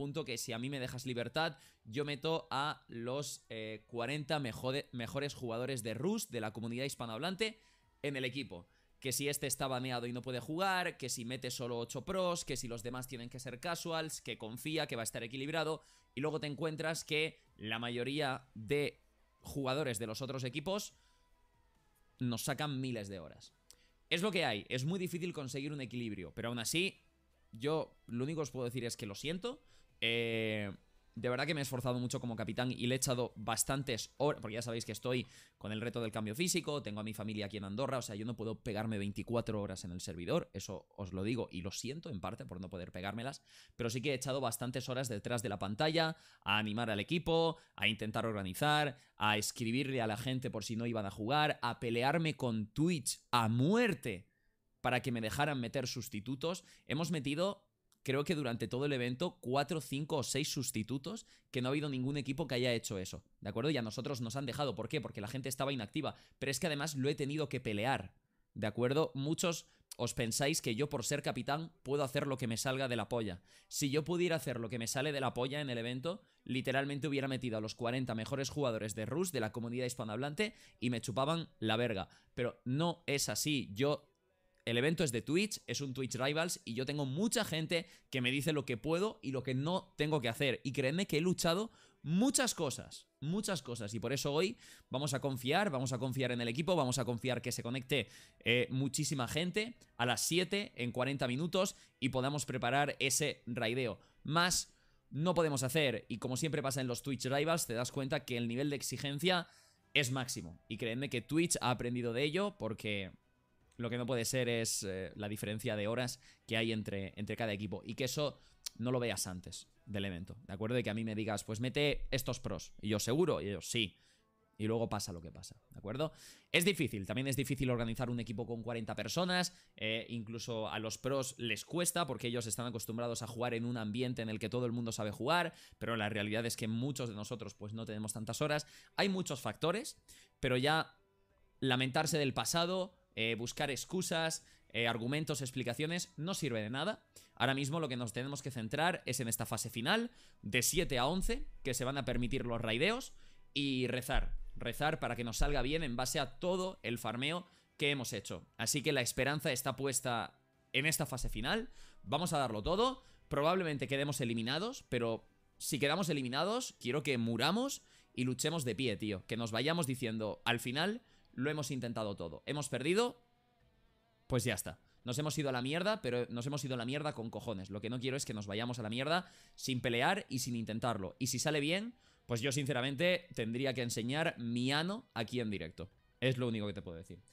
punto que si a mí me dejas libertad, yo meto a los 40 eh, mejores jugadores de Rus, de la comunidad hispanohablante, en el equipo. Que si este está baneado y no puede jugar, que si mete solo 8 pros, que si los demás tienen que ser casuals, que confía, que va a estar equilibrado, y luego te encuentras que la mayoría de jugadores de los otros equipos nos sacan miles de horas. Es lo que hay, es muy difícil conseguir un equilibrio, pero aún así yo lo único que os puedo decir es que lo siento. Eh, de verdad que me he esforzado mucho como capitán y le he echado bastantes horas, porque ya sabéis que estoy con el reto del cambio físico, tengo a mi familia aquí en Andorra, o sea, yo no puedo pegarme 24 horas en el servidor, eso os lo digo y lo siento en parte por no poder pegármelas, pero sí que he echado bastantes horas detrás de la pantalla a animar al equipo, a intentar organizar, a escribirle a la gente por si no iban a jugar, a pelearme con Twitch a muerte para que me dejaran meter sustitutos. Hemos metido creo que durante todo el evento, cuatro, cinco o seis sustitutos, que no ha habido ningún equipo que haya hecho eso, ¿de acuerdo? Y a nosotros nos han dejado, ¿por qué? Porque la gente estaba inactiva, pero es que además lo he tenido que pelear, ¿de acuerdo? Muchos os pensáis que yo por ser capitán puedo hacer lo que me salga de la polla. Si yo pudiera hacer lo que me sale de la polla en el evento, literalmente hubiera metido a los 40 mejores jugadores de Rus de la comunidad hispanohablante y me chupaban la verga. Pero no es así, yo el evento es de Twitch, es un Twitch Rivals y yo tengo mucha gente que me dice lo que puedo y lo que no tengo que hacer. Y créeme que he luchado muchas cosas, muchas cosas. Y por eso hoy vamos a confiar, vamos a confiar en el equipo, vamos a confiar que se conecte eh, muchísima gente a las 7 en 40 minutos y podamos preparar ese raideo. Más no podemos hacer. Y como siempre pasa en los Twitch Rivals, te das cuenta que el nivel de exigencia es máximo. Y créeme que Twitch ha aprendido de ello porque lo que no puede ser es eh, la diferencia de horas que hay entre, entre cada equipo y que eso no lo veas antes del evento, ¿de acuerdo? Y que a mí me digas, pues mete estos pros. Y yo, seguro, y ellos, sí. Y luego pasa lo que pasa, ¿de acuerdo? Es difícil, también es difícil organizar un equipo con 40 personas, eh, incluso a los pros les cuesta porque ellos están acostumbrados a jugar en un ambiente en el que todo el mundo sabe jugar, pero la realidad es que muchos de nosotros pues no tenemos tantas horas. Hay muchos factores, pero ya lamentarse del pasado, eh, buscar excusas, eh, argumentos, explicaciones, no sirve de nada. Ahora mismo lo que nos tenemos que centrar es en esta fase final, de 7 a 11, que se van a permitir los raideos, y rezar, rezar para que nos salga bien en base a todo el farmeo que hemos hecho. Así que la esperanza está puesta en esta fase final, vamos a darlo todo, probablemente quedemos eliminados, pero si quedamos eliminados, quiero que muramos y luchemos de pie, tío. Que nos vayamos diciendo, al final, lo hemos intentado todo. Hemos perdido, pues ya está. Nos hemos ido a la mierda, pero nos hemos ido a la mierda con cojones. Lo que no quiero es que nos vayamos a la mierda sin pelear y sin intentarlo. Y si sale bien, pues yo sinceramente tendría que enseñar mi ano aquí en directo. Es lo único que te puedo decir.